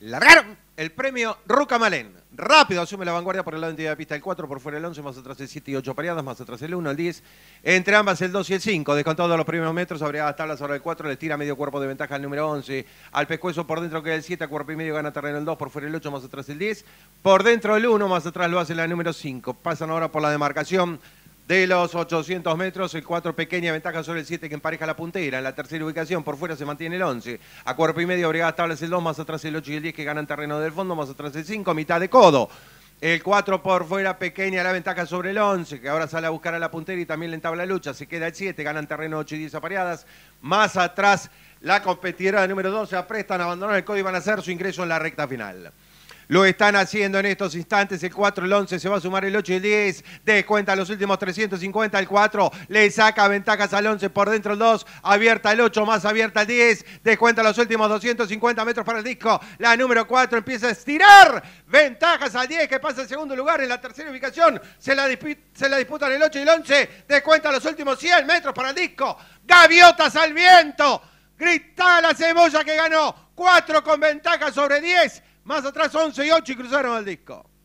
largaron el premio Rucamalén. Rápido asume la vanguardia por el lado de la pista el 4, por fuera el 11, más atrás el 7 y 8 pareadas, más atrás el 1, el 10, entre ambas el 2 y el 5. de los primeros metros, habría las tablas ahora el 4, le tira medio cuerpo de ventaja al número 11. Al pescuezo por dentro queda el 7, a cuerpo y medio gana terreno el 2, por fuera el 8, más atrás el 10. Por dentro el 1, más atrás lo hace la número 5. Pasan ahora por la demarcación de los 800 metros, el 4 pequeña ventaja sobre el 7 que empareja la puntera. En la tercera ubicación, por fuera se mantiene el 11. A cuerpo y medio, Brigada Tablas el 2, más atrás el 8 y el 10 que ganan terreno del fondo, más atrás el 5, mitad de codo. El 4 por fuera, pequeña la ventaja sobre el 11, que ahora sale a buscar a la puntera y también le entabla la lucha. Se queda el 7, ganan terreno 8 y 10 apareadas. Más atrás, la competidora de número 12 aprestan, abandonar el codo y van a hacer su ingreso en la recta final. Lo están haciendo en estos instantes. El 4, el 11, se va a sumar el 8 y el 10. Descuenta los últimos 350. El 4 le saca ventajas al 11. Por dentro el 2. Abierta el 8, más abierta el 10. Descuenta los últimos 250 metros para el disco. La número 4 empieza a estirar. Ventajas al 10 que pasa en segundo lugar. En la tercera ubicación se la, se la disputan el 8 y el 11. Descuenta los últimos 100 metros para el disco. Gaviotas al viento. Grita la cebolla que ganó. 4 con ventaja sobre 10. Más atrás 11 y 8 y cruzaron el disco.